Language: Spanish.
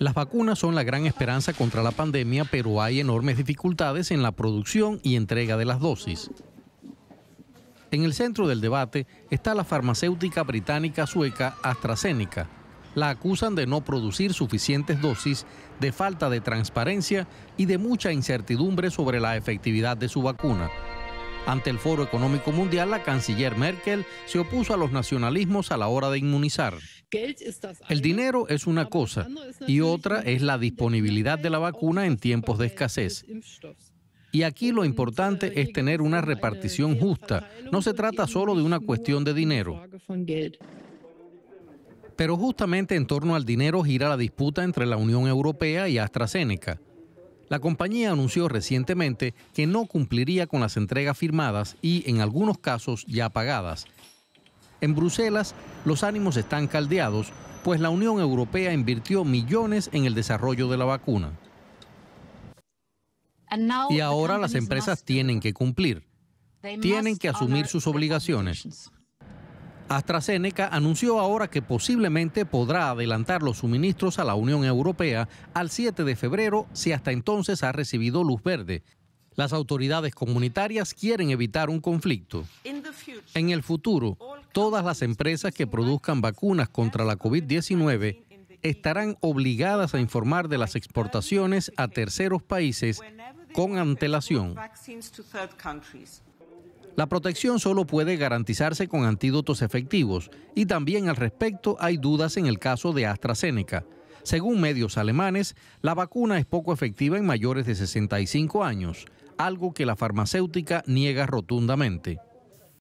Las vacunas son la gran esperanza contra la pandemia, pero hay enormes dificultades en la producción y entrega de las dosis. En el centro del debate está la farmacéutica británica sueca AstraZeneca. La acusan de no producir suficientes dosis, de falta de transparencia y de mucha incertidumbre sobre la efectividad de su vacuna. Ante el Foro Económico Mundial, la canciller Merkel se opuso a los nacionalismos a la hora de inmunizar. El dinero es una cosa y otra es la disponibilidad de la vacuna en tiempos de escasez. Y aquí lo importante es tener una repartición justa. No se trata solo de una cuestión de dinero. Pero justamente en torno al dinero gira la disputa entre la Unión Europea y AstraZeneca. La compañía anunció recientemente que no cumpliría con las entregas firmadas y, en algunos casos, ya pagadas, en Bruselas, los ánimos están caldeados, pues la Unión Europea invirtió millones en el desarrollo de la vacuna. Y ahora las empresas tienen que cumplir, tienen que asumir sus obligaciones. AstraZeneca anunció ahora que posiblemente podrá adelantar los suministros a la Unión Europea al 7 de febrero si hasta entonces ha recibido luz verde. Las autoridades comunitarias quieren evitar un conflicto. En el futuro, todas las empresas que produzcan vacunas contra la COVID-19 estarán obligadas a informar de las exportaciones a terceros países con antelación. La protección solo puede garantizarse con antídotos efectivos y también al respecto hay dudas en el caso de AstraZeneca. Según medios alemanes, la vacuna es poco efectiva en mayores de 65 años, algo que la farmacéutica niega rotundamente.